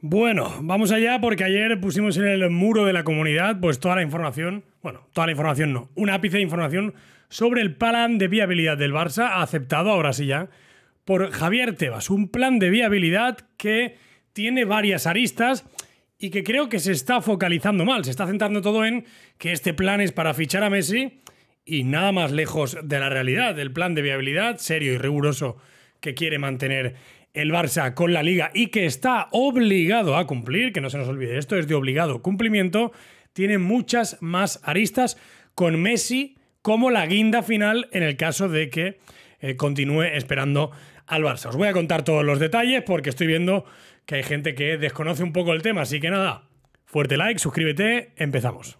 Bueno, vamos allá porque ayer pusimos en el muro de la comunidad pues toda la información, bueno, toda la información no, un ápice de información sobre el plan de viabilidad del Barça aceptado ahora sí ya por Javier Tebas, un plan de viabilidad que tiene varias aristas y que creo que se está focalizando mal, se está centrando todo en que este plan es para fichar a Messi y nada más lejos de la realidad, el plan de viabilidad serio y riguroso que quiere mantener el Barça con la liga y que está obligado a cumplir, que no se nos olvide esto, es de obligado cumplimiento, tiene muchas más aristas con Messi como la guinda final en el caso de que eh, continúe esperando al Barça. Os voy a contar todos los detalles porque estoy viendo que hay gente que desconoce un poco el tema, así que nada, fuerte like, suscríbete, empezamos.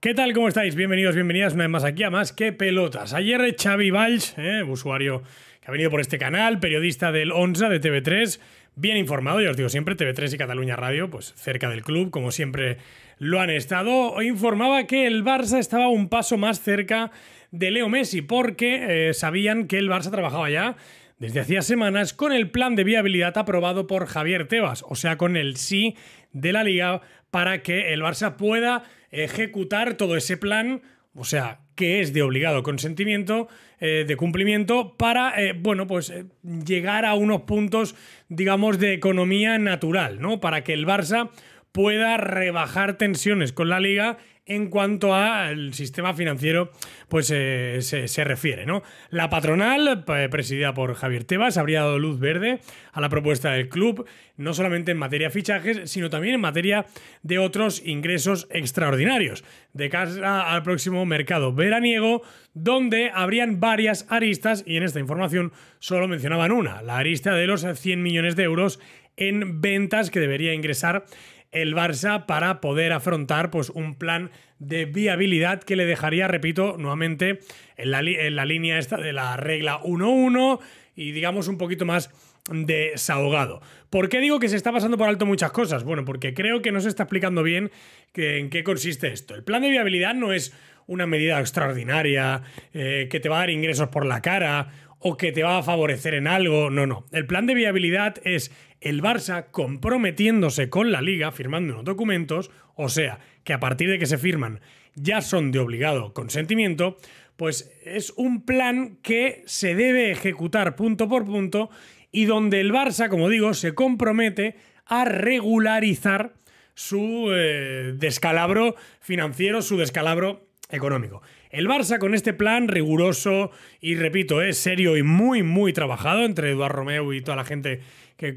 ¿Qué tal? ¿Cómo estáis? Bienvenidos, bienvenidas una vez más aquí a Más que Pelotas. Ayer Xavi Valls, eh, usuario que ha venido por este canal, periodista del ONSA de TV3, bien informado, ya os digo siempre, TV3 y Cataluña Radio, pues cerca del club, como siempre lo han estado, informaba que el Barça estaba un paso más cerca de Leo Messi, porque eh, sabían que el Barça trabajaba ya desde hacía semanas con el plan de viabilidad aprobado por Javier Tebas, o sea, con el sí de la liga para que el Barça pueda ejecutar todo ese plan, o sea, que es de obligado consentimiento, eh, de cumplimiento, para, eh, bueno, pues eh, llegar a unos puntos, digamos, de economía natural, ¿no? Para que el Barça pueda rebajar tensiones con la liga en cuanto al sistema financiero pues, eh, se, refiere. ¿no? La patronal, presidida por Javier Tebas, habría dado luz verde a la propuesta del club, no solamente en materia de fichajes, sino también en materia de otros ingresos extraordinarios, de cara al próximo mercado veraniego, donde habrían varias aristas, y en esta información solo mencionaban una, la arista de los 100 millones de euros en ventas que debería ingresar el Barça para poder afrontar pues, un plan de viabilidad que le dejaría, repito, nuevamente en la, línea esta de la regla 1-1 y digamos un poquito más desahogado. ¿Por qué digo que se está pasando por alto muchas cosas? Bueno, porque creo que no se está explicando bien en qué consiste esto. El plan de viabilidad no es una medida extraordinaria eh, que te va a dar ingresos por la cara o que te va a favorecer en algo. No, no. El plan de viabilidad es el Barça comprometiéndose con la liga, firmando unos documentos, o sea, que a partir de que se firman ya son de obligado consentimiento, pues es un plan que se debe ejecutar punto por punto y donde el Barça, como digo, se compromete a regularizar su eh, descalabro financiero, su descalabro económico. El Barça con este plan riguroso y repito, es eh, serio y muy, muy trabajado entre Eduard Romeu y toda la gente que,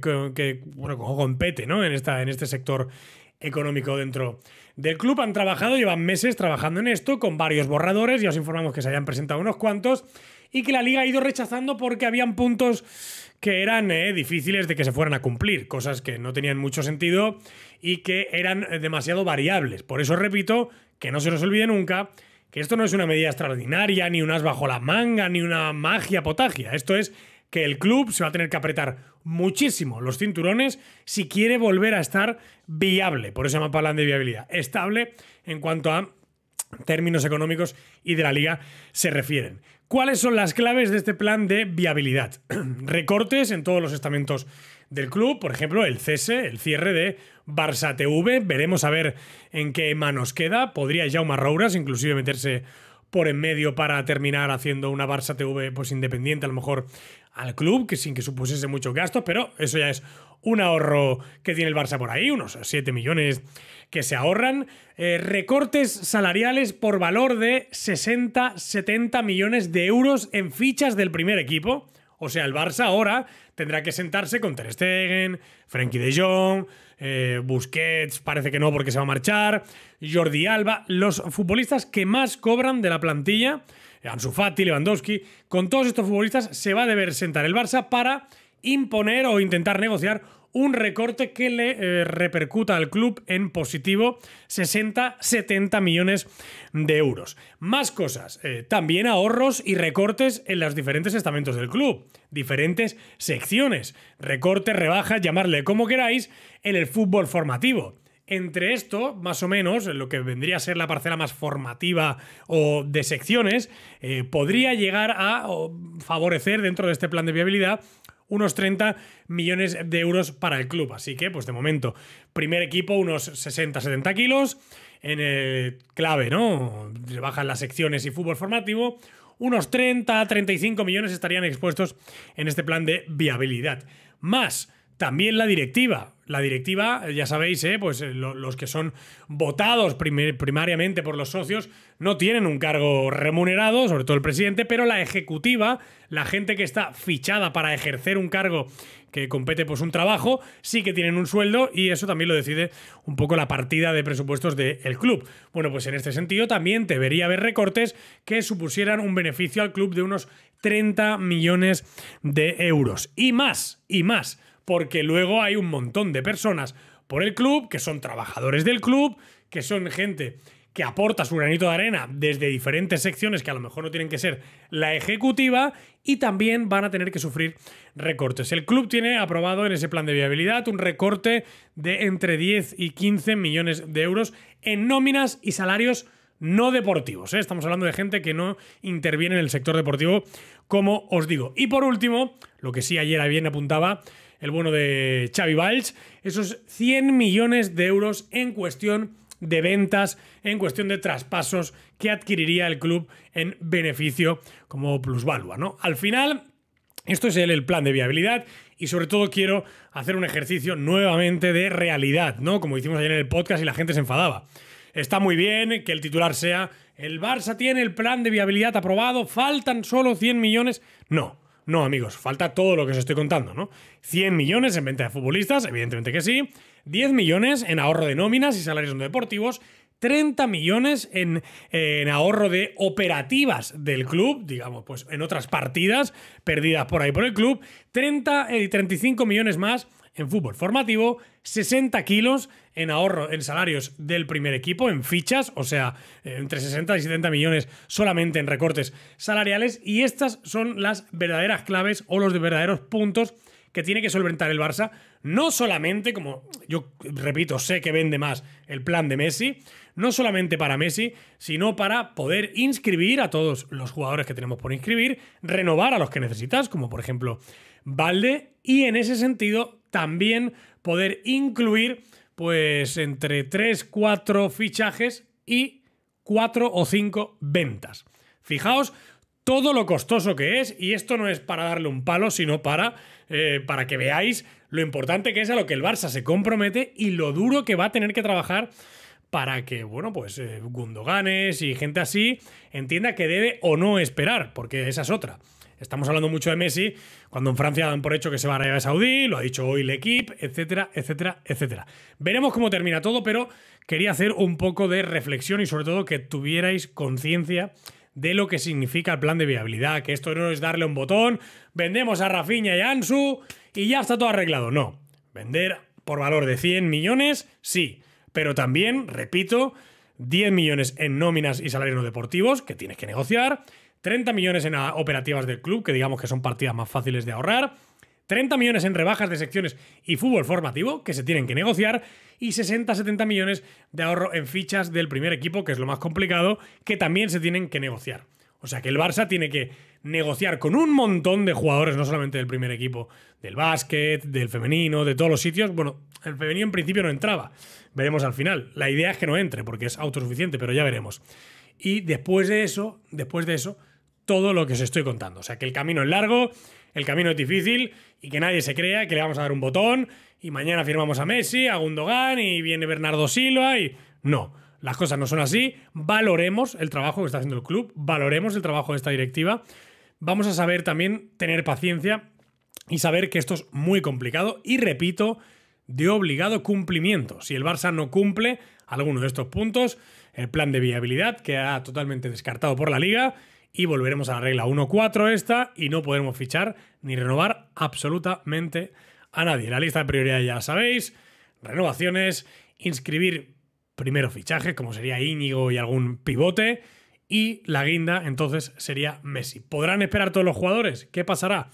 compete ¿no? en, esta, en este sector económico dentro del club. Han trabajado, llevan meses trabajando en esto con varios borradores, ya os informamos que se hayan presentado unos cuantos y que la liga ha ido rechazando porque habían puntos que eran eh, difíciles de que se fueran a cumplir, cosas que no tenían mucho sentido y que eran eh, demasiado variables. Por eso repito que no se nos olvide nunca que esto no es una medida extraordinaria, ni unas bajo la manga, ni una magia potagia. Esto es que el club se va a tener que apretar muchísimo los cinturones si quiere volver a estar viable. Por eso me hablan de viabilidad. Estable en cuanto a términos económicos y de la liga se refieren. ¿Cuáles son las claves de este plan de viabilidad? Recortes en todos los estamentos del club, por ejemplo, el cese, el cierre de Barça TV, veremos a ver en qué manos queda, podría Jaume Rouras inclusive meterse por en medio para terminar haciendo una Barça TV pues independiente a lo mejor al club, que sin que supusiese muchos gastos, pero eso ya es un ahorro que tiene el Barça por ahí, unos 7 millones que se ahorran. Eh, recortes salariales por valor de 60-70 millones de euros en fichas del primer equipo. O sea, el Barça ahora tendrá que sentarse con Ter Stegen, Frenkie de Jong, eh, Busquets, parece que no porque se va a marchar, Jordi Alba, los futbolistas que más cobran de la plantilla, Ansu Fati, Lewandowski, con todos estos futbolistas se va a deber sentar el Barça para imponer o intentar negociar un recorte que le eh, repercuta al club en positivo 60-70 millones de euros. Más cosas, eh, también ahorros y recortes en los diferentes estamentos del club, diferentes secciones, recortes, rebajas, llamarle como queráis, en el fútbol formativo. Entre esto, más o menos, lo que vendría a ser la parcela más formativa o de secciones, eh, podría llegar a favorecer dentro de este plan de viabilidad unos 30 millones de euros para el club. Así que, pues de momento, primer equipo, unos 60-70 kilos. En el clave, ¿no? Bajan las secciones y fútbol formativo. Unos 30-35 millones estarían expuestos en este plan de viabilidad. Más también la directiva. La directiva, ya sabéis, eh, pues eh, los que son votados primariamente por los socios no tienen un cargo remunerado, sobre todo el presidente, pero la ejecutiva, la gente que está fichada para ejercer un cargo que compete pues un trabajo, sí que tienen un sueldo y eso también lo decide un poco la partida de presupuestos del club. Bueno, pues en este sentido también debería haber recortes que supusieran un beneficio al club de unos 30 millones de euros. Y más, y más porque luego hay un montón de personas por el club, que son trabajadores del club, que son gente que aporta su granito de arena desde diferentes secciones que a lo mejor no tienen que ser la ejecutiva y también van a tener que sufrir recortes. El club tiene aprobado en ese plan de viabilidad un recorte de entre 10 y 15 millones de euros en nóminas y salarios no deportivos. ¿eh? Estamos hablando de gente que no interviene en el sector deportivo, como os digo. Y por último, lo que sí ayer bien apuntaba el bueno de Xavi Valls, esos 100 millones de euros en cuestión de ventas, en cuestión de traspasos que adquiriría el club en beneficio como plusvalua, ¿no? Al final, esto es el, plan de viabilidad y sobre todo quiero hacer un ejercicio nuevamente de realidad, ¿no? Como hicimos ayer en el podcast y la gente se enfadaba. Está muy bien que el titular sea el Barça tiene el plan de viabilidad aprobado, faltan solo 100 millones. No, no, amigos, falta todo lo que os estoy contando, ¿no? 100 millones en venta de futbolistas, evidentemente que sí. 10 millones en ahorro de nóminas y salarios no deportivos. 30 millones en, en, ahorro de operativas del club, digamos, pues en otras partidas perdidas por ahí por el club, 30 eh, y 35 millones más en fútbol formativo, 60 kilos en ahorro, en salarios del primer equipo, en fichas, o sea, eh, entre 60 y 70 millones solamente en recortes salariales. Y estas son las verdaderas claves o los verdaderos puntos que tiene que solventar el Barça, no solamente, como yo repito, sé que vende más el plan de Messi, no solamente para Messi, sino para poder inscribir a todos los jugadores que tenemos por inscribir, renovar a los que necesitas, como por ejemplo Valde, y en ese sentido también poder incluir pues entre 3, 4 fichajes y 4 o 5 ventas. Fijaos todo lo costoso que es y esto no es para darle un palo, sino eh, para, que veáis lo importante que es a lo que el Barça se compromete y lo duro que va a tener que trabajar para que, bueno, pues eh, Gundoganes y gente así entienda que debe o no esperar, porque esa es otra. Estamos hablando mucho de Messi, cuando en Francia dan por hecho que se va a Arabia Saudí, lo ha dicho hoy el equipo, etcétera, etcétera, etcétera. Veremos cómo termina todo, pero quería hacer un poco de reflexión y sobre todo que tuvierais conciencia de lo que significa el plan de viabilidad, que esto no es darle un botón, vendemos a Rafinha y Ansu y ya está todo arreglado. No, vender por valor de 100 millones, sí, pero también, repito, 10 millones en nóminas y salarios no deportivos que tienes que negociar, 30 millones en ah, operativas del club, que digamos que son partidas más fáciles de ahorrar, 30 millones en rebajas de secciones y fútbol formativo, que se tienen que negociar, y 60-70 millones de ahorro en fichas del primer equipo, que es lo más complicado, que también se tienen que negociar. O sea que el Barça tiene que negociar con un montón de jugadores, no solamente del primer equipo, del básquet, del femenino, de todos los sitios. Bueno, el femenino en principio no entraba. Veremos al final. La idea es que no entre, porque es autosuficiente, pero ya veremos. Y después de eso, después de eso, todo lo que os estoy contando. O sea, que el camino es largo, el camino es difícil y que nadie se crea que le vamos a dar un botón y mañana firmamos a Messi, a Gundogan y viene Bernardo Silva y... No, las cosas no son así. Valoremos el trabajo que está haciendo el club, valoremos el trabajo de esta directiva. Vamos a saber también tener paciencia y saber que esto es muy complicado y repito, de obligado cumplimiento. Si el Barça no cumple alguno de estos puntos, el plan de viabilidad queda totalmente descartado por la liga y volveremos a la regla 1.4 esta y no podremos fichar ni renovar absolutamente a nadie. La lista de prioridad ya sabéis, renovaciones, inscribir primero fichajes como sería Íñigo y algún pivote y la guinda entonces sería Messi. ¿Podrán esperar todos los jugadores? ¿Qué pasará?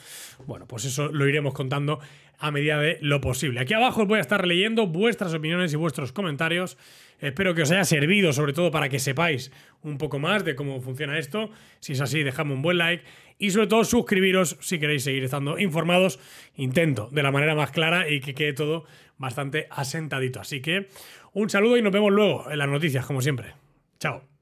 Bueno, pues eso lo iremos contando a medida de lo posible. Aquí abajo os voy a estar leyendo vuestras opiniones y vuestros comentarios. Espero que os haya servido, sobre todo para que sepáis un poco más de cómo funciona esto. Si es así, dejadme un buen like y sobre todo suscribiros si queréis seguir estando informados. Intento de la manera más clara y que quede todo bastante asentadito. Así que un saludo y nos vemos luego en las noticias, como siempre. Chao.